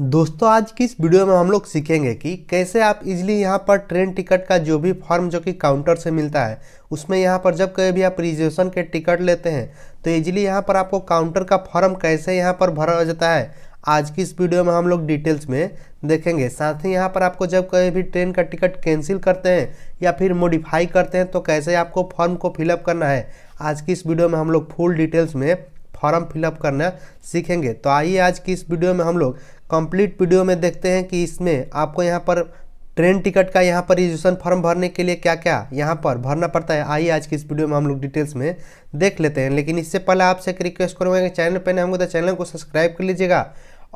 दोस्तों आज की इस वीडियो में हम लोग सीखेंगे कि कैसे आप इजीली यहाँ पर ट्रेन टिकट का जो भी फॉर्म जो कि काउंटर से मिलता है उसमें यहाँ पर जब कभी भी आप रिजर्वेशन के टिकट लेते हैं तो इजीली यहाँ पर आपको काउंटर का फॉर्म कैसे यहाँ पर भरा जाता है आज की इस वीडियो में हम लोग डिटेल्स में देखेंगे साथ ही यहाँ पर आपको जब कभी भी ट्रेन का टिकट कैंसिल करते हैं या फिर मॉडिफाई करते हैं तो कैसे आपको फॉर्म को फिलअप करना है आज की इस वीडियो में हम लोग फुल डिटेल्स में फॉर्म फिलअप करना सीखेंगे तो आइए आज की इस वीडियो में हम लोग कंप्लीट वीडियो में देखते हैं कि इसमें आपको यहाँ पर ट्रेन टिकट का यहाँ पर रजिस्ट्रेशन फॉर्म भरने के लिए क्या क्या यहाँ पर भरना पड़ता है आइए आज की इस वीडियो में हम लोग डिटेल्स में देख लेते हैं लेकिन इससे पहले आपसे एक रिक्वेस्ट करूँगा कि चैनल पर नहीं होंगे तो चैनल को सब्सक्राइब कर लीजिएगा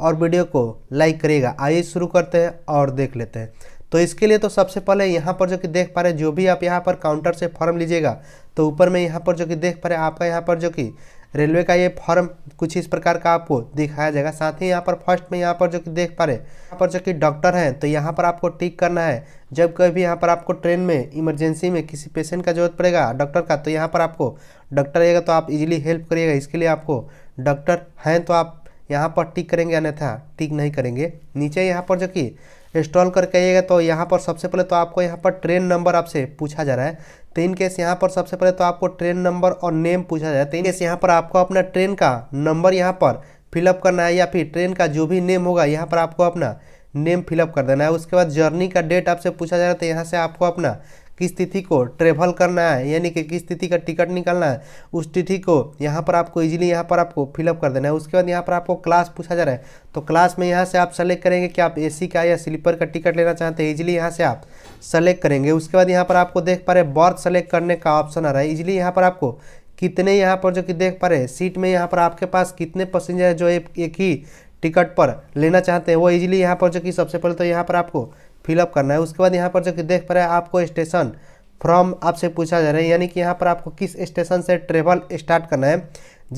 और वीडियो को लाइक करिएगा आइए शुरू करते हैं और देख लेते हैं तो इसके लिए तो सबसे पहले यहाँ पर जो कि देख पा रहे हैं जो भी आप यहाँ पर काउंटर से फॉर्म लीजिएगा तो ऊपर में यहाँ पर जो कि देख पा रहे हैं आपका यहाँ पर जो कि रेलवे का ये फॉर्म कुछ इस प्रकार का आपको दिखाया जाएगा साथ ही यहाँ पर फर्स्ट में यहाँ पर जो कि देख पा रहे यहाँ पर जो कि डॉक्टर हैं तो यहाँ पर आपको टिक करना है जब कभी यहाँ पर आपको ट्रेन में इमरजेंसी में किसी पेशेंट का जरूरत पड़ेगा डॉक्टर का तो यहाँ पर आपको डॉक्टर रहेगा तो आप इजिली हेल्प करिएगा इसके लिए आपको डॉक्टर हैं तो आप यहाँ पर टिक करेंगे अन्यथा टिक नहीं करेंगे नीचे यहाँ पर जो कि इंस्टॉल करके आइएगा तो यहाँ पर सबसे पहले तो आपको यहाँ पर ट्रेन नंबर आपसे पूछा जा रहा है तो इन केस यहाँ पर सबसे पहले तो आपको ट्रेन नंबर और नेम पूछा जा है तो इन केस यहाँ पर आपको अपना ट्रेन का नंबर यहाँ पर फिलअप करना है या फिर ट्रेन का जो भी नेम होगा यहाँ पर आपको अपना नेम फिलअप कर देना है उसके बाद जर्नी का डेट आपसे पूछा जा रहा है तो यहाँ से आपको अपना किस तिथि को ट्रेवल करना है यानी कि किस तिथि का टिकट निकालना है उस तिथि को यहाँ पर आपको इजीली यहाँ पर आपको फिलअप कर देना है उसके बाद यहाँ पर आपको क्लास पूछा जा रहा है तो क्लास में यहाँ से आप सेलेक्ट करेंगे कि आप एसी का या स्लीपर का टिकट लेना चाहते हैं इजीली यहाँ से आप सेलेक्ट करेंगे उसके बाद यहाँ पर आपको देख पा रहे बर्थ सेलेक्ट करने का ऑप्शन आ रहा है इजिली यहाँ पर आपको कितने यहाँ पर जो कि देख पा रहे सीट में यहाँ पर आपके पास कितने पैसेंजर जो एक ही टिकट पर लेना चाहते हैं वो इजीली यहाँ पर जो कि सबसे पहले तो यहाँ पर आपको फिलअप करना है उसके बाद यहाँ पर जो कि देख पा रहे हैं आपको स्टेशन फ्रॉम आपसे पूछा जा रहा है यानी कि यहाँ पर आपको किस स्टेशन से ट्रेवल स्टार्ट करना है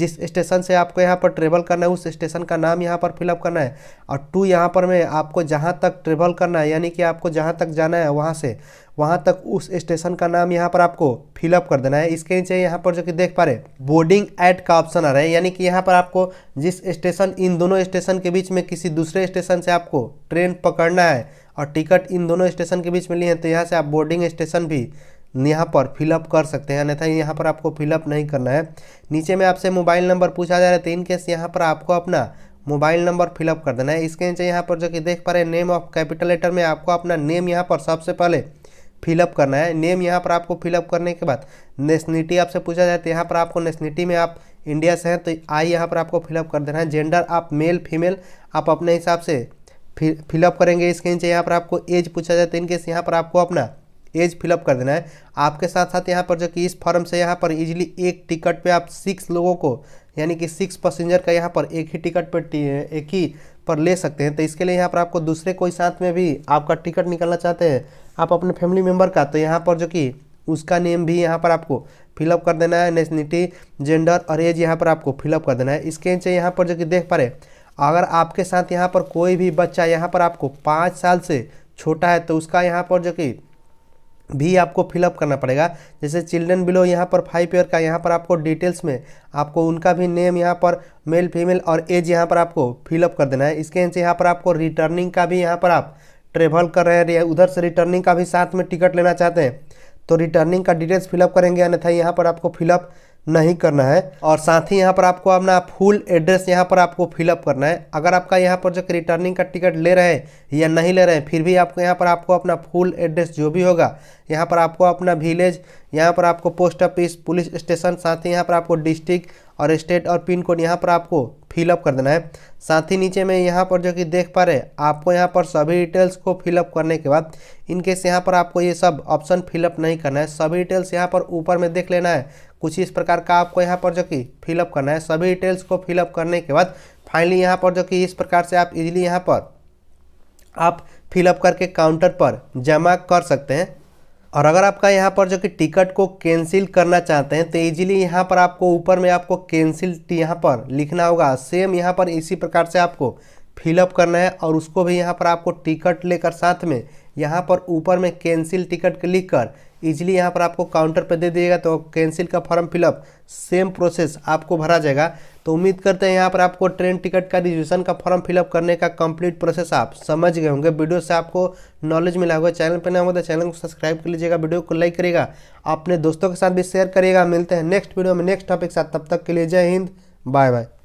जिस स्टेशन से आपको यहाँ पर ट्रेवल करना है उस स्टेशन का नाम यहाँ पर फिलअप करना है और टू यहाँ पर में आपको जहाँ तक ट्रेवल करना है यानी कि आपको जहाँ तक जाना है वहाँ से वहाँ तक उस स्टेशन का नाम यहाँ पर आपको फिलअप कर देना है इसके नीचे यहाँ पर जो कि देख पा रहे बोर्डिंग ऐड का ऑप्शन आ रहा है यानी कि यहाँ पर आपको जिस स्टेशन इन दोनों स्टेशन के बीच में किसी दूसरे स्टेशन से आपको ट्रेन पकड़ना है और टिकट इन दोनों स्टेशन के बीच मिली हैं तो यहाँ से आप बोर्डिंग स्टेशन भी यहाँ पर फिलअप कर सकते हैं अन्यथा यहाँ पर आपको फिलअप नहीं करना है नीचे में आपसे मोबाइल नंबर पूछा जा रहा है तो इनकेस यहाँ पर आपको अपना मोबाइल नंबर फिलअप कर देना है इसके नीचे यहाँ पर जो कि देख पा रहे हैं नेम ऑफ कैपिटल लेटर में आपको अपना नेम यहाँ पर सबसे पहले फिलअप करना है नेम यहाँ पर आपको फिलअप करने के बाद नेशनलिटी आपसे पूछा जाए तो यहाँ पर आपको नेशनलिटी में आप इंडिया से हैं तो आई यहाँ पर आपको फिलअप कर देना है जेंडर आप मेल फीमेल आप अपने हिसाब से फिर फिलअप करेंगे इसके नीचे यहाँ पर आपको एज पूछा जाए तो इनकेस यहाँ पर आपको अपना एज फिलअप कर देना है आपके साथ साथ यहाँ पर जो कि इस फॉर्म से यहाँ पर इजीली एक टिकट पे आप सिक्स लोगों को यानी कि सिक्स पैसेंजर का यहाँ पर एक ही टिकट पर एक ही पर ले सकते हैं तो इसके लिए यहाँ पर आपको दूसरे कोई साथ में भी आपका टिकट निकालना चाहते हैं आप अपने फैमिली मेम्बर का तो यहाँ पर जो कि उसका नेम भी यहाँ पर आपको फिलअप कर देना है नेशनिटी जेंडर और एज यहाँ पर आपको फिलअप कर देना है इसके नीचे यहाँ पर जो कि देख पा रहे अगर आपके साथ यहाँ पर कोई भी बच्चा यहाँ पर आपको पाँच साल से छोटा है तो उसका यहाँ पर जो कि भी आपको फिलअप करना पड़ेगा जैसे चिल्ड्रन बिलो यहाँ पर फाइव ईयर का यहाँ पर आपको डिटेल्स में आपको उनका भी नेम यहाँ पर मेल फीमेल और एज यहाँ पर आपको फिलअप कर देना है इसके नीचे यहाँ पर आपको रिटर्निंग का भी यहाँ पर आप ट्रेवल कर रहे हैं उधर से रिटर्निंग का भी साथ में टिकट लेना चाहते हैं तो रिटर्निंग का डिटेल्स फिलअप करेंगे अन्यथा यहाँ पर आपको फिलअप नहीं करना है और साथ ही यहाँ पर आपको अपना फुल एड्रेस यहाँ पर आपको फिलअप करना है अगर आपका यहाँ पर जो रिटर्निंग का टिकट ले रहे हैं या नहीं ले रहे हैं फिर भी आपको यहाँ पर आपको अपना फुल एड्रेस जो भी होगा यहाँ पर आपको अपना विलेज यहाँ पर आपको पोस्ट ऑफिस पुलिस स्टेशन साथ ही यहाँ पर आपको डिस्ट्रिक्ट और स्टेट और पिन कोड यहाँ पर आपको फिलअप कर देना है साथ ही नीचे में यहाँ पर जो कि देख पा रहे आपको यहाँ पर सभी डिटेल्स को फिलअप करने के बाद इनकेस यहाँ पर आपको ये सब ऑप्शन फिलअप नहीं करना है सभी डिटेल्स यहाँ पर ऊपर में देख लेना है कुछ इस प्रकार का आपको यहाँ पर जो कि फिलअप करना है सभी डिटेल्स को फिलअप करने के बाद फाइनली यहाँ पर जो कि इस प्रकार से आप इजिली यहाँ पर आप फिलअप करके काउंटर पर जमा कर सकते हैं और अगर आपका यहाँ पर जो कि टिकट को कैंसिल करना चाहते हैं तो इजीली यहाँ पर आपको ऊपर में आपको कैंसिल यहाँ पर लिखना होगा सेम यहाँ पर इसी प्रकार से आपको फिलअप करना है और उसको भी यहाँ पर आपको टिकट लेकर साथ में यहाँ पर ऊपर में कैंसिल टिकट लिख कर ईजिली यहाँ पर आपको काउंटर पर दे दिएगा तो कैंसिल का फॉर्म फिलअप सेम प्रोसेस आपको भरा जाएगा तो उम्मीद करते हैं यहाँ पर आपको ट्रेन टिकट का रिजर्वेशन का फॉर्म फिलअप करने का कंप्लीट प्रोसेस आप समझ गए होंगे वीडियो से आपको नॉलेज मिला होगा चैनल पर ना होगा तो चैनल को सब्सक्राइब कर लीजिएगा वीडियो को लाइक करेगा अपने दोस्तों के साथ भी शेयर करिएगा मिलते हैं नेक्स्ट वीडियो में नेक्स्ट टॉपिक साथ तब तक के लिए जय हिंद बाय बाय